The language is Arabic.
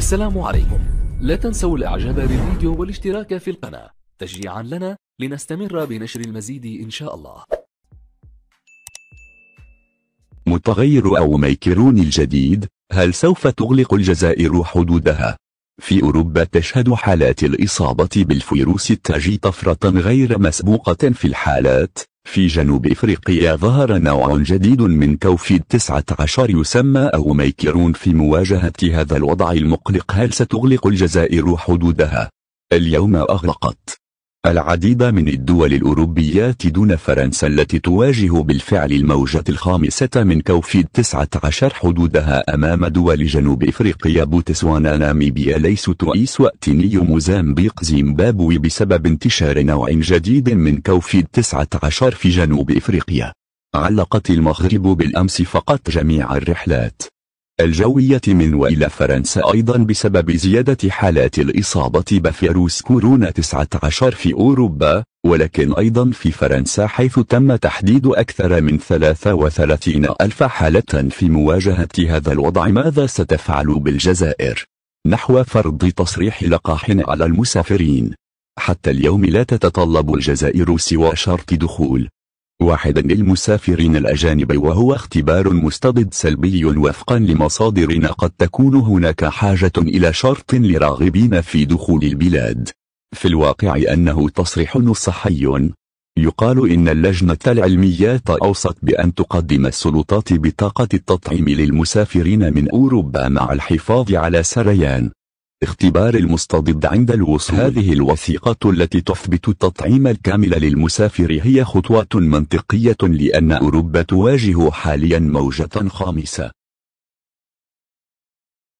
السلام عليكم لا تنسوا الاعجاب بالفيديو والاشتراك في القناة تشجيعا لنا لنستمر بنشر المزيد ان شاء الله متغير او ميكرون الجديد هل سوف تغلق الجزائر حدودها في أوروبا تشهد حالات الإصابة بالفيروس التاجي طفرة غير مسبوقة في الحالات في جنوب إفريقيا ظهر نوع جديد من كوفيد 19 يسمى أوميكرون في مواجهة هذا الوضع المقلق هل ستغلق الجزائر حدودها؟ اليوم أغلقت العديد من الدول الأوروبيات دون فرنسا التي تواجه بالفعل الموجة الخامسة من كوفيد 19 حدودها أمام دول جنوب إفريقيا بوتسوانا ناميبيا ليس تؤيس وأتيني موزامبيق زيمبابوي بسبب انتشار نوع جديد من كوفيد 19 في جنوب إفريقيا علقت المغرب بالأمس فقط جميع الرحلات الجوية من وإلى فرنسا أيضا بسبب زيادة حالات الإصابة بفيروس كورونا 19 في أوروبا ولكن أيضا في فرنسا حيث تم تحديد أكثر من 33 ألف حالة في مواجهة هذا الوضع ماذا ستفعل بالجزائر؟ نحو فرض تصريح لقاح على المسافرين حتى اليوم لا تتطلب الجزائر سوى شرط دخول واحدا للمسافرين الأجانب وهو اختبار مستضد سلبي وفقا لمصادرنا قد تكون هناك حاجة إلى شرط لراغبين في دخول البلاد في الواقع أنه تصريح صحي يقال إن اللجنة العلمية أوصت بأن تقدم السلطات بطاقة التطعيم للمسافرين من أوروبا مع الحفاظ على سريان اختبار المستضد عند الوصول هذه الوثيقة التي تثبت التطعيم الكامل للمسافر هي خطوة منطقية لأن أوروبا تواجه حاليا موجة خامسة